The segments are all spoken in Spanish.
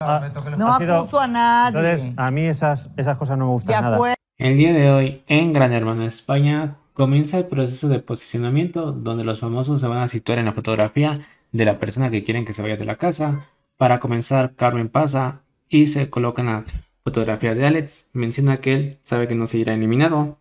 Ah, no a nadie. Entonces, a mí esas, esas cosas no me gustan nada. El día de hoy, en Gran Hermano España, comienza el proceso de posicionamiento donde los famosos se van a situar en la fotografía de la persona que quieren que se vaya de la casa. Para comenzar, Carmen pasa y se coloca en la fotografía de Alex. Menciona que él sabe que no se irá eliminado,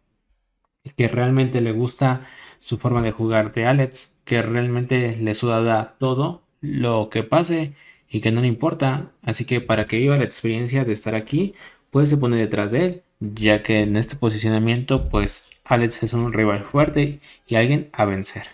que realmente le gusta su forma de jugar de Alex, que realmente le suda todo lo que pase y que no le importa. Así que para que viva la experiencia de estar aquí, pues se pone detrás de él, ya que en este posicionamiento, pues Alex es un rival fuerte y alguien a vencer.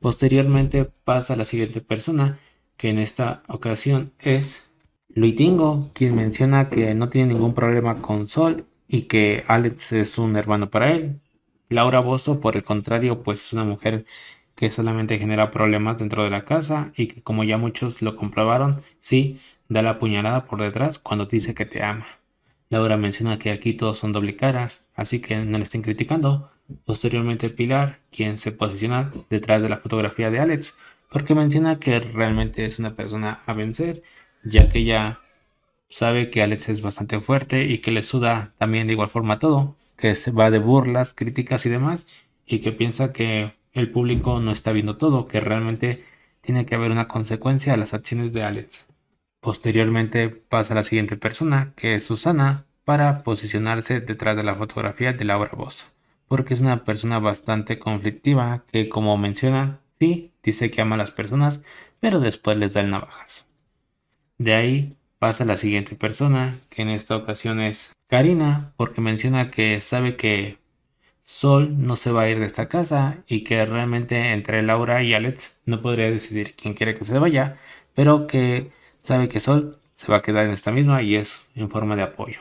Posteriormente pasa la siguiente persona, que en esta ocasión es Luitingo, quien menciona que no tiene ningún problema con Sol y que Alex es un hermano para él. Laura Bozo, por el contrario, pues es una mujer que solamente genera problemas dentro de la casa y que como ya muchos lo comprobaron, sí, da la puñalada por detrás cuando dice que te ama. Laura menciona que aquí todos son doble caras, así que no le estén criticando. Posteriormente Pilar, quien se posiciona detrás de la fotografía de Alex, porque menciona que realmente es una persona a vencer, ya que ella sabe que Alex es bastante fuerte y que le suda también de igual forma todo, que se va de burlas, críticas y demás, y que piensa que el público no está viendo todo, que realmente tiene que haber una consecuencia a las acciones de Alex. Posteriormente pasa la siguiente persona, que es Susana, para posicionarse detrás de la fotografía de Laura Bosso porque es una persona bastante conflictiva que, como menciona, sí, dice que ama a las personas, pero después les da el navajazo. De ahí pasa la siguiente persona, que en esta ocasión es Karina, porque menciona que sabe que Sol no se va a ir de esta casa y que realmente entre Laura y Alex no podría decidir quién quiere que se vaya, pero que sabe que Sol se va a quedar en esta misma y es en forma de apoyo.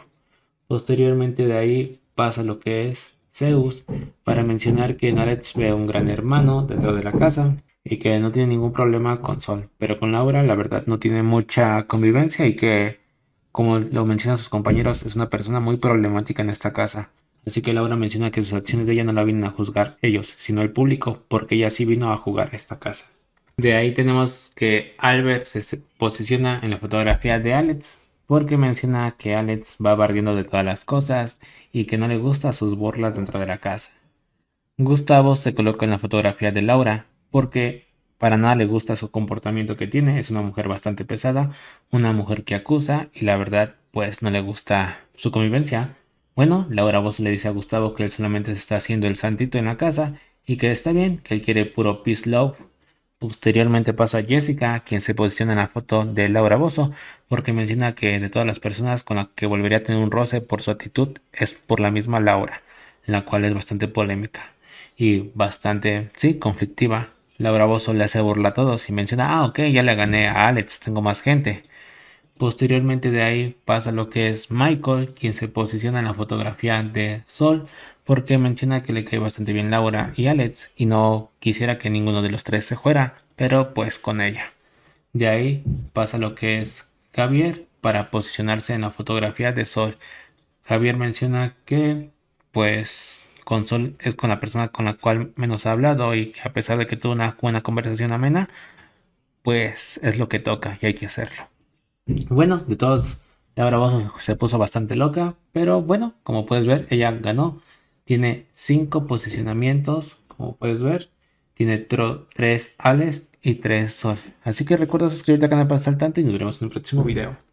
Posteriormente de ahí pasa lo que es Zeus para mencionar que en Alex ve un gran hermano dentro de la casa y que no tiene ningún problema con Sol, pero con Laura la verdad no tiene mucha convivencia y que como lo mencionan sus compañeros es una persona muy problemática en esta casa. Así que Laura menciona que sus acciones de ella no la vienen a juzgar ellos, sino el público, porque ella sí vino a jugar a esta casa. De ahí tenemos que Albert se posiciona en la fotografía de Alex, porque menciona que Alex va barriendo de todas las cosas y que no le gustan sus burlas dentro de la casa. Gustavo se coloca en la fotografía de Laura, porque para nada le gusta su comportamiento que tiene, es una mujer bastante pesada, una mujer que acusa y la verdad pues no le gusta su convivencia bueno, Laura Bozo le dice a Gustavo que él solamente se está haciendo el santito en la casa y que está bien, que él quiere puro peace love. Posteriormente pasa a Jessica, quien se posiciona en la foto de Laura Bozo, porque menciona que de todas las personas con las que volvería a tener un roce por su actitud es por la misma Laura, la cual es bastante polémica y bastante, sí, conflictiva. Laura Bozo le hace burla a todos y menciona, ah, ok, ya le gané a Alex, tengo más gente. Posteriormente de ahí pasa lo que es Michael, quien se posiciona en la fotografía de Sol, porque menciona que le cae bastante bien Laura y Alex, y no quisiera que ninguno de los tres se fuera, pero pues con ella. De ahí pasa lo que es Javier para posicionarse en la fotografía de Sol. Javier menciona que pues con Sol es con la persona con la cual menos ha hablado y que a pesar de que tuvo una buena conversación amena, pues es lo que toca y hay que hacerlo. Bueno, de todos, Laura Bozo se puso bastante loca, pero bueno, como puedes ver, ella ganó. Tiene 5 posicionamientos, como puedes ver. Tiene 3 ales y 3 sol. Así que recuerda suscribirte al canal para estar al tanto y nos vemos en el próximo video.